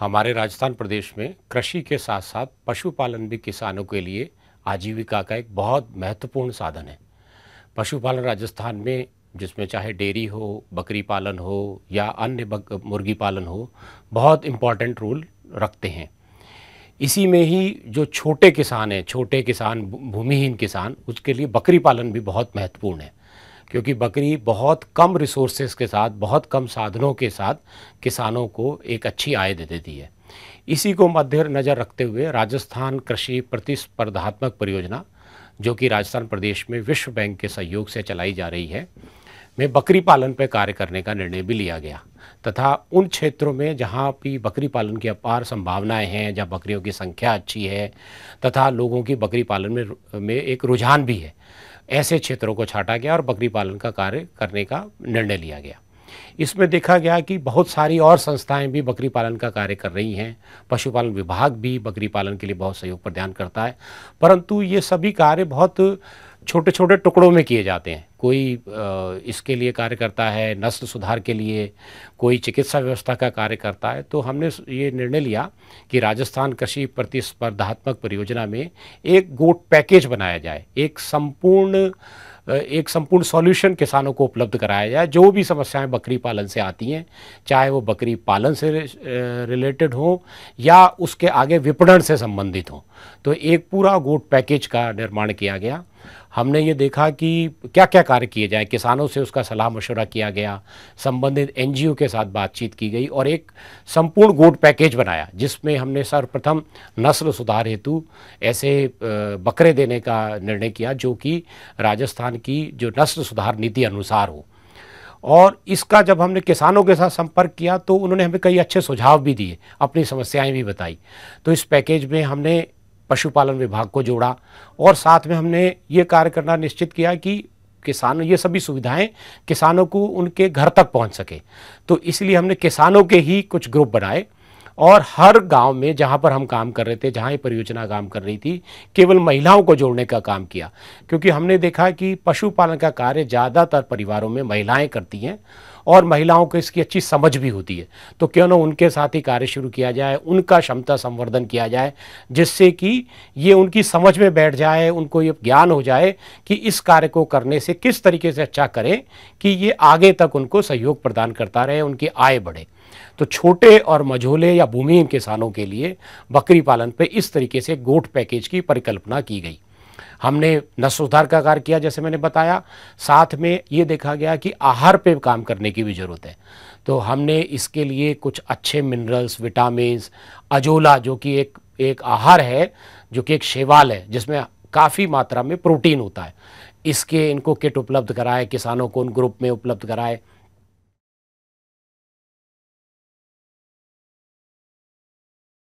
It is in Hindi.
हमारे राजस्थान प्रदेश में कृषि के साथ साथ पशुपालन भी किसानों के लिए आजीविका का एक बहुत महत्वपूर्ण साधन है पशुपालन राजस्थान में जिसमें चाहे डेयरी हो बकरी पालन हो या अन्य मुर्गी पालन हो बहुत इम्पॉर्टेंट रोल रखते हैं इसी में ही जो छोटे किसान हैं छोटे किसान भूमिहीन किसान उसके लिए बकरी पालन भी बहुत महत्वपूर्ण है क्योंकि बकरी बहुत कम रिसोर्सेज के साथ बहुत कम साधनों के साथ किसानों को एक अच्छी आय दे देती है इसी को मध्य नज़र रखते हुए राजस्थान कृषि प्रतिस्पर्धात्मक परियोजना जो कि राजस्थान प्रदेश में विश्व बैंक के सहयोग से चलाई जा रही है में बकरी पालन पर कार्य करने का निर्णय भी लिया गया तथा उन क्षेत्रों में जहाँ भी बकरी पालन की अपार संभावनाएं हैं जहाँ बकरियों की संख्या अच्छी है तथा लोगों की बकरी पालन में में एक रुझान भी है ऐसे क्षेत्रों को छाटा गया और बकरी पालन का कार्य करने का निर्णय लिया गया इसमें देखा गया कि बहुत सारी और संस्थाएं भी बकरी पालन का कार्य कर रही हैं पशुपालन विभाग भी बकरी पालन के लिए बहुत सहयोग पर ध्यान करता है परंतु ये सभी कार्य बहुत छोटे छोटे टुकड़ों में किए जाते हैं कोई इसके लिए कार्य करता है नस्ल सुधार के लिए कोई चिकित्सा व्यवस्था का कार्य करता है तो हमने ये निर्णय लिया कि राजस्थान कृषि प्रतिस्पर्धात्मक परियोजना में एक गोट पैकेज बनाया जाए एक संपूर्ण एक संपूर्ण सॉल्यूशन किसानों को उपलब्ध कराया जाए जो भी समस्याएं बकरी पालन से आती हैं चाहे वो बकरी पालन से रिलेटेड हो या उसके आगे विपणन से संबंधित हो तो एक पूरा गोट पैकेज का निर्माण किया गया हमने ये देखा कि क्या क्या कार्य किए जाए किसानों से उसका सलाह मशवरा किया गया संबंधित एनजीओ के साथ बातचीत की गई और एक संपूर्ण गोट पैकेज बनाया जिसमें हमने सर्वप्रथम नस्ल सुधार हेतु ऐसे बकरे देने का निर्णय किया जो कि राजस्थान की जो नस्ल सुधार नीति अनुसार हो और इसका जब हमने किसानों के साथ संपर्क किया तो उन्होंने हमें कई अच्छे सुझाव भी दिए अपनी समस्याएं भी बताई तो इस पैकेज में हमने पशुपालन विभाग को जोड़ा और साथ में हमने ये कार्य करना निश्चित किया कि किसान ये सभी सुविधाएं किसानों को उनके घर तक पहुंच सके तो इसलिए हमने किसानों के ही कुछ ग्रुप बनाए और हर गांव में जहां पर हम काम कर रहे थे जहां ये परियोजना काम कर रही थी केवल महिलाओं को जोड़ने का काम किया क्योंकि हमने देखा कि पशुपालन का कार्य ज़्यादातर परिवारों में महिलाएं करती हैं और महिलाओं को इसकी अच्छी समझ भी होती है तो क्यों ना उनके साथ ही कार्य शुरू किया जाए उनका क्षमता संवर्धन किया जाए जिससे कि ये उनकी समझ में बैठ जाए उनको ये ज्ञान हो जाए कि इस कार्य को करने से किस तरीके से अच्छा करें कि ये आगे तक उनको सहयोग प्रदान करता रहे उनकी आय बढ़े तो छोटे और मझोले या भूमिहीन किसानों के लिए बकरी पालन पर इस तरीके से गोट पैकेज की परिकल्पना की गई हमने नस्ल सुधार का कार्य किया जैसे मैंने बताया साथ में ये देखा गया कि आहार पे काम करने की भी ज़रूरत है तो हमने इसके लिए कुछ अच्छे मिनरल्स विटामिन अजोला जो कि एक एक आहार है जो कि एक शेवाल है जिसमें काफ़ी मात्रा में प्रोटीन होता है इसके इनको किट उपलब्ध कराए किसानों को उन ग्रुप में उपलब्ध कराए